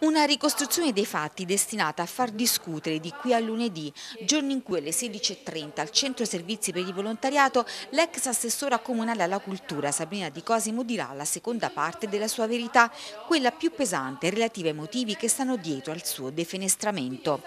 Una ricostruzione dei fatti destinata a far discutere di qui a lunedì, giorno in cui alle 16.30 al Centro Servizi per il Volontariato l'ex assessora comunale alla cultura Sabrina Di Cosimo dirà la seconda parte della sua verità, quella più pesante relativa ai motivi che stanno dietro al suo defenestramento.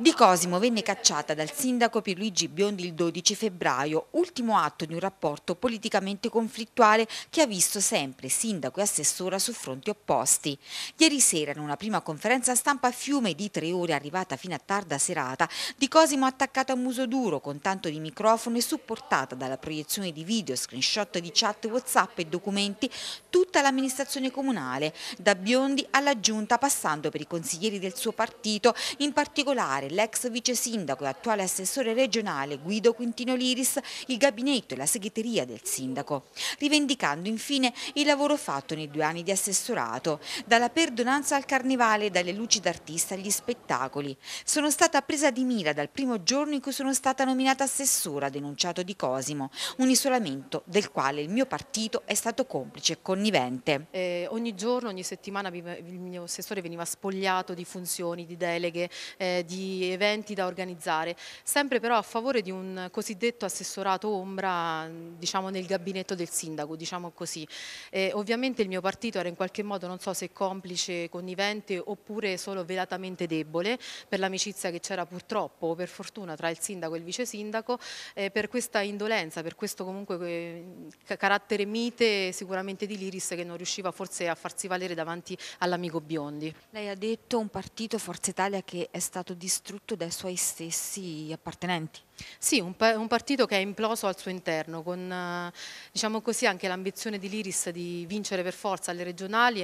Di Cosimo venne cacciata dal sindaco Pierluigi Biondi il 12 febbraio, ultimo atto di un rapporto politicamente conflittuale che ha visto sempre sindaco e assessora su fronti opposti. Ieri sera, in una prima conferenza stampa a Fiume di tre ore arrivata fino a tarda serata, Di Cosimo attaccato a muso duro con tanto di microfono e supportata dalla proiezione di video, screenshot di chat, whatsapp e documenti, tutta l'amministrazione comunale, da Biondi alla Giunta passando per i consiglieri del suo partito, in particolare l'ex vice sindaco e attuale assessore regionale Guido Quintino Liris, il gabinetto e la segreteria del sindaco, rivendicando infine il lavoro fatto nei due anni di assessorato, dalla perdonanza al carnevale, e dalle luci d'artista agli spettacoli. Sono stata presa di mira dal primo giorno in cui sono stata nominata assessora, denunciato di Cosimo, un isolamento del quale il mio partito è stato complice e connivente vivente. Eh, ogni giorno, ogni settimana il mio assessore veniva spogliato di funzioni, di deleghe, eh, di eventi da organizzare, sempre però a favore di un cosiddetto assessorato ombra diciamo, nel gabinetto del sindaco, diciamo così. Eh, ovviamente il mio partito era in qualche modo, non so se complice, connivente oppure solo velatamente debole per l'amicizia che c'era purtroppo o per fortuna tra il sindaco e il vice sindaco, eh, per questa indolenza, per questo comunque eh, carattere mite sicuramente di l'Iris Max che non riusciva forse a farsi valere davanti all'amico Biondi. Lei ha detto un partito Forza Italia che è stato distrutto dai suoi stessi appartenenti. Sì, un, un, partito che è imploso al suo interno, con eh, diciamo così, anche l'ambizione di Liris di vincere per forza le regionali.